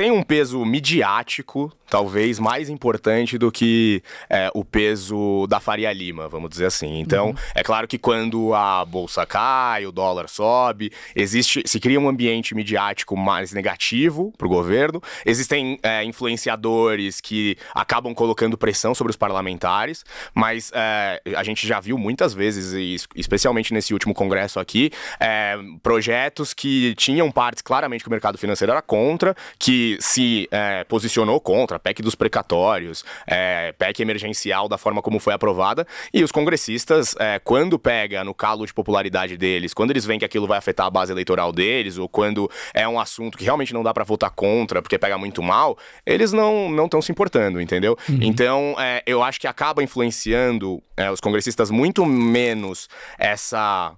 tem um peso midiático, talvez mais importante do que é, o peso da Faria Lima, vamos dizer assim. Então, uhum. é claro que quando a bolsa cai, o dólar sobe, existe, se cria um ambiente midiático mais negativo para o governo. Existem é, influenciadores que acabam colocando pressão sobre os parlamentares, mas é, a gente já viu muitas vezes, especialmente nesse último congresso aqui, é, projetos que tinham partes claramente que o mercado financeiro era contra, que se é, posicionou contra a PEC dos precatórios, é, PEC emergencial da forma como foi aprovada, e os congressistas, é, quando pega no calo de popularidade deles, quando eles veem que aquilo vai afetar a base eleitoral deles, ou quando é um assunto que realmente não dá para votar contra porque pega muito mal, eles não estão se importando, entendeu? Uhum. Então, é, eu acho que acaba influenciando é, os congressistas muito menos essa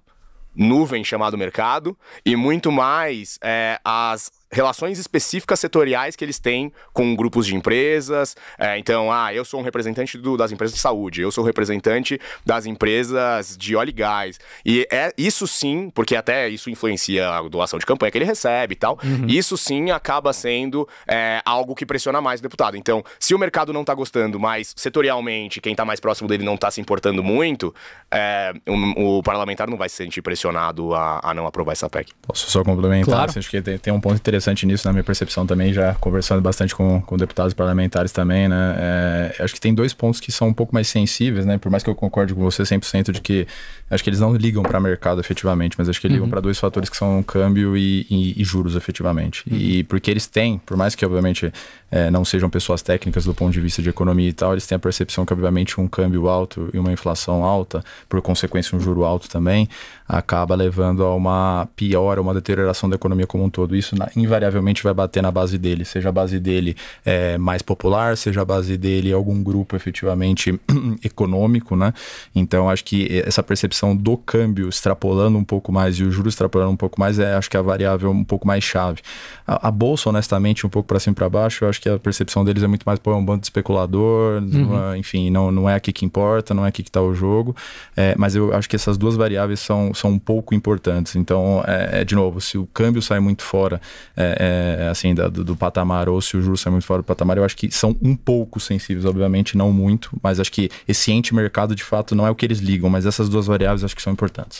nuvem chamado mercado e muito mais é, as relações específicas setoriais que eles têm com grupos de empresas. É, então, ah, eu sou um representante do, das empresas de saúde, eu sou representante das empresas de óleo e gás. E é isso sim, porque até isso influencia a doação de campanha que ele recebe e tal. Uhum. Isso sim acaba sendo é, algo que pressiona mais o deputado. Então, se o mercado não tá gostando, mas setorialmente quem tá mais próximo dele não tá se importando muito, é, o, o, parlamentar não vai se sentir pressionado a, a não aprovar essa PEC. Posso só complementar? Claro. Assim, acho que tem, tem um ponto interessante interessante nisso, na minha percepção também, já conversando bastante com, com deputados parlamentares também, né? É, acho que tem dois pontos que são um pouco mais sensíveis, né? Por mais que eu concorde com você 100% de que acho que eles não ligam para mercado efetivamente, mas acho que ligam uhum. para dois fatores que são câmbio e, e, e juros efetivamente. Uhum. E porque eles têm, por mais que obviamente é, não sejam pessoas técnicas do ponto de vista de economia e tal, eles têm a percepção que obviamente um câmbio alto e uma inflação alta, por consequência um juro alto também, acaba levando a uma piora, uma deterioração da economia como um todo. Isso na, em invariavelmente vai bater na base dele, seja a base dele é, mais popular, seja a base dele algum grupo efetivamente econômico, né? Então acho que essa percepção do câmbio extrapolando um pouco mais e o juros extrapolando um pouco mais é acho que é a variável um pouco mais chave. A, a bolsa, honestamente, um pouco para cima e para baixo, eu acho que a percepção deles é muito mais pô, é um bando de especulador, uhum. É, enfim, não, não é aqui que importa, não é aqui que está o jogo. É, mas eu acho que essas duas variáveis são, são um pouco importantes. Então, é, é de novo, se o câmbio sai muito fora é, é, assim, da, do, do, patamar, ou se o juros sai muito fora do patamar, eu acho que são um pouco sensíveis, obviamente, não muito, mas acho que esse ente mercado, de fato, não é o que eles ligam, mas essas duas variáveis acho que são importantes.